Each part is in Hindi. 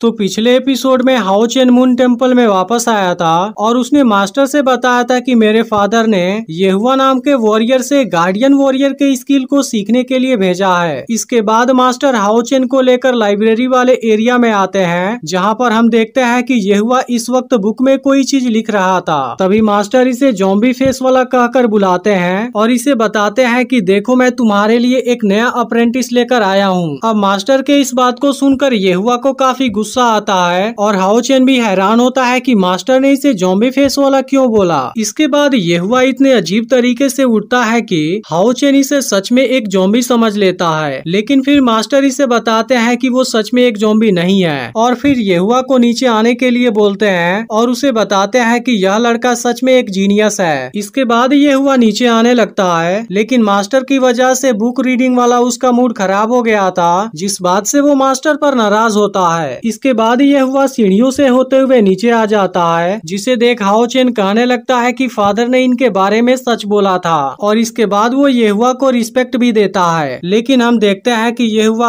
तो पिछले एपिसोड में हाउ चेन मून टेम्पल में वापस आया था और उसने मास्टर से बताया था कि मेरे फादर ने यहुआ नाम के वॉरियर से गार्डियन वॉरियर के स्किल को सीखने के लिए भेजा है इसके बाद मास्टर हाउ चेन को लेकर लाइब्रेरी वाले एरिया में आते हैं जहाँ पर हम देखते हैं कि यहुआ इस वक्त बुक में कोई चीज लिख रहा था तभी मास्टर इसे जॉम्बी फेस वाला कहकर बुलाते हैं और इसे बताते हैं की देखो मैं तुम्हारे लिए एक नया अप्रेंटिस लेकर आया हूँ अब मास्टर के इस बात को सुनकर यहुआ को काफी गुस्सा गुस्सा आता है और हाउचेन भी हैरान होता है कि मास्टर ने इसे जॉम्बी फेस वाला क्यों बोला इसके बाद ये हुआ इतने अजीब तरीके से उठता है कि हाउचेन इसे सच में एक जॉम्बी समझ लेता है लेकिन फिर मास्टर इसे बताते हैं कि वो सच में एक जॉम्बी नहीं है और फिर हुआ को नीचे आने के लिए बोलते हैं और उसे बताते हैं कि यह लड़का सच में एक जीनियस है इसके बाद ये हुआ नीचे आने लगता है लेकिन मास्टर की वजह से बुक रीडिंग वाला उसका मूड खराब हो गया था जिस बात से वो मास्टर पर नाराज होता है इस इसके बाद यह हुआ सीढ़ियों से होते हुए नीचे आ जाता है जिसे देख चेन कहने लगता है कि फादर ने इनके बारे में सच बोला था और इसके बाद वो येहुआ को रिस्पेक्ट भी देता है लेकिन हम देखते हैं कि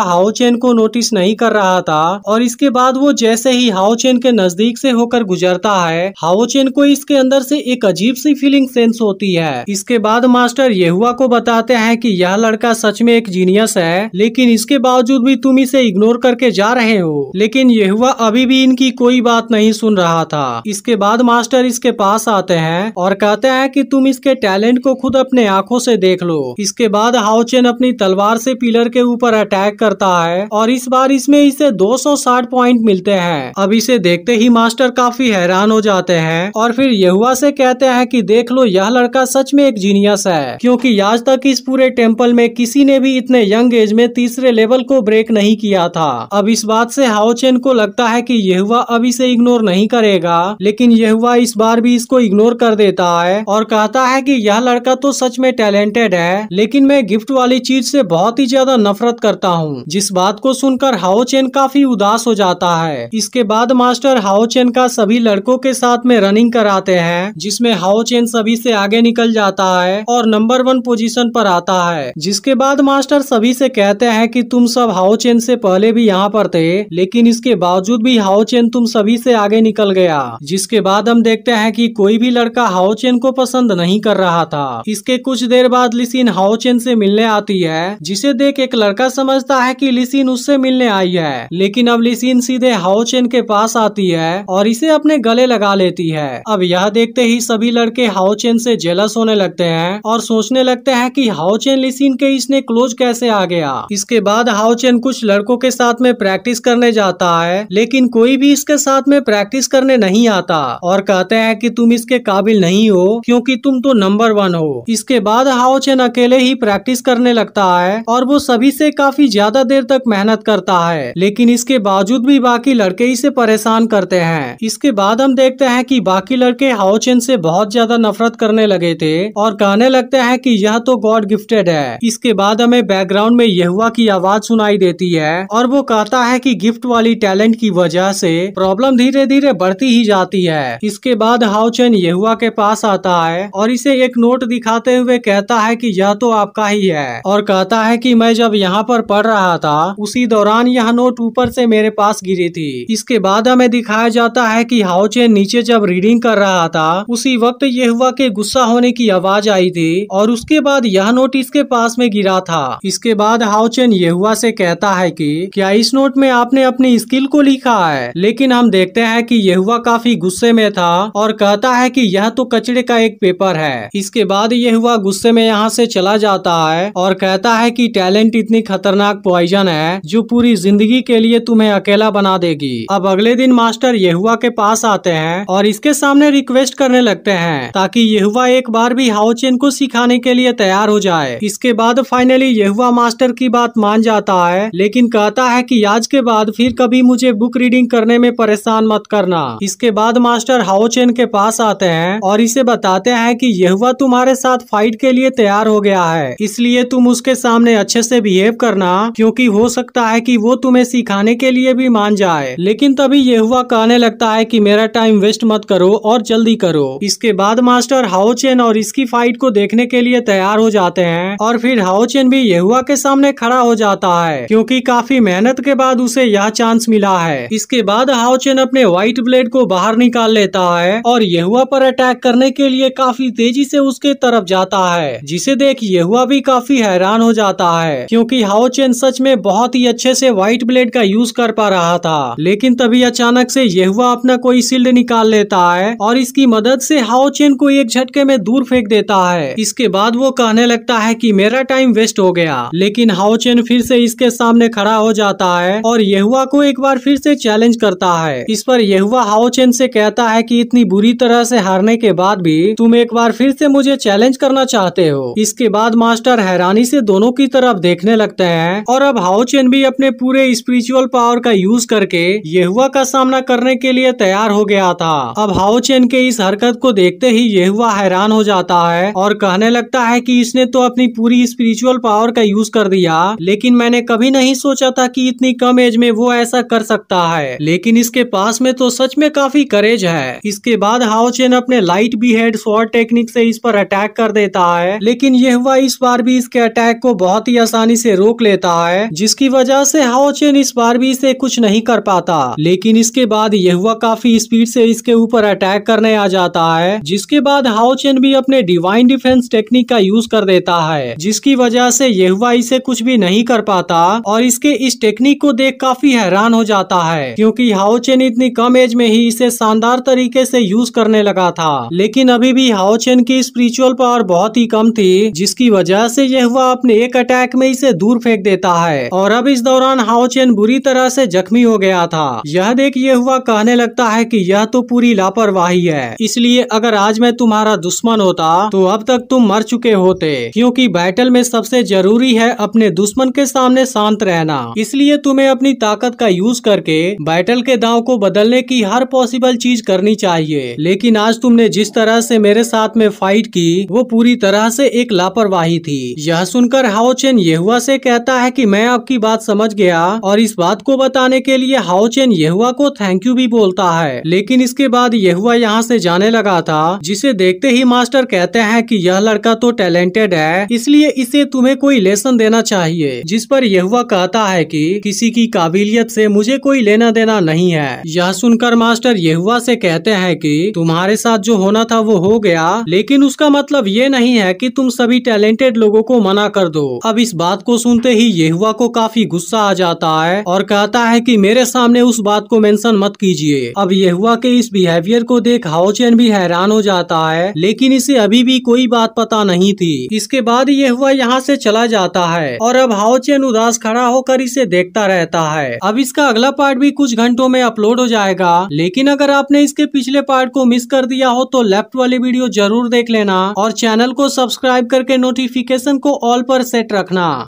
हाओ चेन को नोटिस नहीं कर रहा था और इसके बाद वो जैसे ही चेन के नजदीक से होकर गुजरता है चेन को इसके अंदर से एक अजीब सी फीलिंग सेंस होती है इसके बाद मास्टर हुआ को बताते हैं की यह लड़का सच में एक जीनियस है लेकिन इसके बावजूद भी तुम इसे इग्नोर करके जा रहे हो लेकिन यहुआ अभी भी इनकी कोई बात नहीं सुन रहा था इसके बाद मास्टर इसके पास आते हैं और कहते हैं कि तुम इसके टैलेंट को खुद अपने आंखों से देख लो इसके बाद हाउचेन अपनी तलवार से पिलर के ऊपर अटैक करता है और इस बार इसमें इसे 260 पॉइंट मिलते हैं अब इसे देखते ही मास्टर काफी हैरान हो जाते हैं और फिर यहुआ से कहते हैं की देख लो यह लड़का सच में एक जीनियस है क्यूँकी आज तक इस पूरे टेम्पल में किसी ने भी इतने यंग एज में तीसरे लेवल को ब्रेक नहीं किया था अब इस बात से हाउचेन को को लगता है कि यहुआ अब इसे इग्नोर नहीं करेगा लेकिन यहुआ इस बार भी इसको इग्नोर कर देता है और कहता है कि यह लड़का तो सच में टैलेंटेड है लेकिन मैं गिफ्ट वाली चीज से बहुत ही ज्यादा नफरत करता हूँ जिस बात को सुनकर हाओ चेन काफी उदास हो जाता है इसके बाद मास्टर हाओ चेन का सभी लड़कों के साथ में रनिंग कराते हैं जिसमे हाओ चेन सभी से आगे निकल जाता है और नंबर वन पोजीशन पर आता है जिसके बाद मास्टर सभी से कहते हैं कि तुम सब हाओ चेन से पहले भी यहाँ पर थे लेकिन इसके बावजूद भी हाओ चेन तुम सभी से आगे निकल गया जिसके बाद हम देखते हैं कि कोई भी लड़का हाओ चेन को पसंद नहीं कर रहा था इसके कुछ देर बाद लिसिन हाओ चेन से मिलने आती है जिसे देख एक लड़का समझता है कि लिसिन उससे मिलने आई है लेकिन अब लिसिन सीधे हाओ चेन के पास आती है और इसे अपने गले लगा लेती है अब यह देखते ही सभी लड़के हाओ चेन से जेलस होने लगते हैं और सोचने लगते हैं कि हाओ चेन लिसिन के इसने क्लोज कैसे आ गया इसके बाद हाओ चेन कुछ लड़कों के साथ में प्रैक्टिस करने जाता है है लेकिन कोई भी इसके साथ में प्रैक्टिस करने नहीं आता और कहते हैं कि तुम इसके काबिल नहीं हो क्योंकि तुम तो नंबर वन हो इसके बाद चेन अकेले ही प्रैक्टिस करने लगता है और वो सभी से काफी ज्यादा देर तक मेहनत करता है लेकिन इसके बावजूद भी बाकी लड़के इसे परेशान करते हैं इसके बाद हम देखते हैं की बाकी लड़के चेन से बहुत ज्यादा नफरत करने लगे थे और कहने लगते है की यह तो गॉड गिफ्टेड है इसके बाद हमें बैकग्राउंड में यहुआ की आवाज सुनाई देती है और वो कहता है की गिफ्ट वाली टैलेंट टैलेंट की वजह से प्रॉब्लम धीरे धीरे बढ़ती ही जाती है इसके बाद हाउचेन यहुआ के पास आता है और इसे एक नोट दिखाते हुए कहता है कि यह तो आपका ही है और कहता है कि मैं जब यहाँ पर पढ़ रहा था उसी दौरान यह नोट ऊपर से मेरे पास गिरी थी इसके बाद हमें दिखाया जाता है कि हाउचेन नीचे जब रीडिंग कर रहा था उसी वक्त यहुआ के गुस्सा होने की आवाज आई थी और उसके बाद यह नोट इसके पास में गिरा था इसके बाद हाउचेन यहुआ से कहता है की क्या इस नोट में आपने अपनी स्किल मुश्किल को लिखा है लेकिन हम देखते हैं कि यहुआ काफी गुस्से में था और कहता है कि यह तो कचरे का एक पेपर है इसके बाद यहुआ गुस्से में यहाँ से चला जाता है और कहता है कि टैलेंट इतनी खतरनाक पॉइजन है जो पूरी जिंदगी के लिए तुम्हें अकेला बना देगी अब अगले दिन मास्टर यहुआ के पास आते हैं और इसके सामने रिक्वेस्ट करने लगते हैं ताकि यहुआ एक बार भी हाउचेन को सिखाने के लिए तैयार हो जाए इसके बाद फाइनली यहुआ मास्टर की बात मान जाता है लेकिन कहता है कि आज के बाद फिर कभी मुझे बुक रीडिंग करने में परेशान मत करना इसके बाद मास्टर हाउचेन के पास आते हैं और इसे बताते हैं कि यहुआ तुम्हारे साथ फाइट के लिए तैयार हो गया है इसलिए तुम उसके सामने अच्छे से बिहेव करना क्योंकि हो सकता है कि वो तुम्हें सिखाने के लिए भी मान जाए लेकिन तभी यहुआ कहने लगता है कि मेरा टाइम वेस्ट मत करो और जल्दी करो इसके बाद मास्टर हाउचेन और इसकी फाइट को देखने के लिए तैयार हो जाते हैं और फिर हाउचेन भी यहुआ के सामने खड़ा हो जाता है क्यूँकी काफी मेहनत के बाद उसे यह चांस मिल मिला है इसके बाद हाउचेन अपने व्हाइट ब्लेड को बाहर निकाल लेता है और यहुआ पर अटैक करने के लिए काफी तेजी से उसके तरफ जाता है जिसे देख यहुआ भी काफी हैरान हो जाता है क्योंकि हाउचेन सच में बहुत ही अच्छे से व्हाइट ब्लेड का यूज कर पा रहा था लेकिन तभी अचानक से यहुआ अपना कोई शील्ड निकाल लेता है और इसकी मदद से हाउचेन को एक झटके में दूर फेंक देता है इसके बाद वो कहने लगता है की मेरा टाइम वेस्ट हो गया लेकिन हाउचेन फिर से इसके सामने खड़ा हो जाता है और यहुआ को एक बार बार फिर से चैलेंज करता है इस पर यहुआ हाउचेन से कहता है कि इतनी बुरी तरह से हारने के बाद भी तुम एक बार फिर से मुझे चैलेंज करना चाहते हो इसके बाद मास्टर हैरानी से दोनों की तरफ देखने लगते हैं और अब हाउचेन भी अपने पूरे स्पिरिचुअल पावर का यूज करके यहुआ का सामना करने के लिए तैयार हो गया था अब हाउचेन के इस हरकत को देखते ही यहुआ हैरान हो जाता है और कहने लगता है की इसने तो अपनी पूरी स्पिरिचुअल पावर का यूज कर दिया लेकिन मैंने कभी नहीं सोचा था की इतनी कम एज में वो ऐसा कर कर सकता है लेकिन इसके पास में तो सच में काफी करेज है इसके बाद हाउचेन अपने लाइट बी हेड शॉर्ट टेक्निक से इस पर अटैक कर देता है लेकिन यह हुआ इस बार भी इसके अटैक को बहुत ही आसानी से रोक लेता है जिसकी वजह से हाउचेन इस बार भी इसे कुछ नहीं कर पाता लेकिन इसके बाद यह हुआ काफी स्पीड से इसके ऊपर अटैक करने आ जाता है जिसके बाद हाउचेन भी अपने डिवाइन डिफेंस टेक्निक का यूज कर देता है जिसकी वजह से यह हुआ इसे कुछ भी नहीं कर पाता और इसके इस टेक्निक को देख काफी हैरान हो जाता है क्योंकि हाओचेन इतनी कम एज में ही इसे शानदार तरीके से यूज करने लगा था लेकिन अभी भी हाओचेन की स्पिरिचुअल पावर बहुत ही कम थी जिसकी वजह से यह हुआ अपने एक अटैक में इसे दूर फेंक देता है और अब इस दौरान हाओचेन बुरी तरह से जख्मी हो गया था यह देख ये हुआ कहने लगता है की यह तो पूरी लापरवाही है इसलिए अगर आज मैं तुम्हारा दुश्मन होता तो अब तक तुम मर चुके होते क्योंकि बैटल में सबसे जरूरी है अपने दुश्मन के सामने शांत रहना इसलिए तुम्हें अपनी ताकत का यूज करके बैटल के दाव को बदलने की हर पॉसिबल चीज करनी चाहिए लेकिन आज तुमने जिस तरह से मेरे साथ में फाइट की वो पूरी तरह से एक लापरवाही थी यह सुनकर हाउचेन यहुआ से कहता है कि मैं आपकी बात समझ गया और इस बात को बताने के लिए हाउचेन यहुआ को थैंक यू भी बोलता है लेकिन इसके बाद यहुआ यहाँ से जाने लगा था जिसे देखते ही मास्टर कहते हैं कि यह लड़का तो टैलेंटेड है इसलिए इसे तुम्हें कोई लेसन देना चाहिए जिस पर यहुआ कहता है कि किसी की काबिलियत से मुझे मुझे कोई लेना देना नहीं है यह सुनकर मास्टर यहुआ से कहते हैं कि तुम्हारे साथ जो होना था वो हो गया लेकिन उसका मतलब ये नहीं है कि तुम सभी टैलेंटेड लोगों को मना कर दो अब इस बात को सुनते ही यहुआ को काफी गुस्सा आ जाता है और कहता है कि मेरे सामने उस बात को मेंशन मत कीजिए अब यहुआ के इस बिहेवियर को देख हाउचैन भी हैरान हो जाता है लेकिन इसे अभी भी कोई बात पता नहीं थी इसके बाद यहुआ यहाँ से चला जाता है और अब हाउचैन उदास खड़ा होकर इसे देखता रहता है अब इसका अगला पार्ट भी कुछ घंटों में अपलोड हो जाएगा लेकिन अगर आपने इसके पिछले पार्ट को मिस कर दिया हो तो लेफ्ट वाली वीडियो जरूर देख लेना और चैनल को सब्सक्राइब करके नोटिफिकेशन को ऑल पर सेट रखना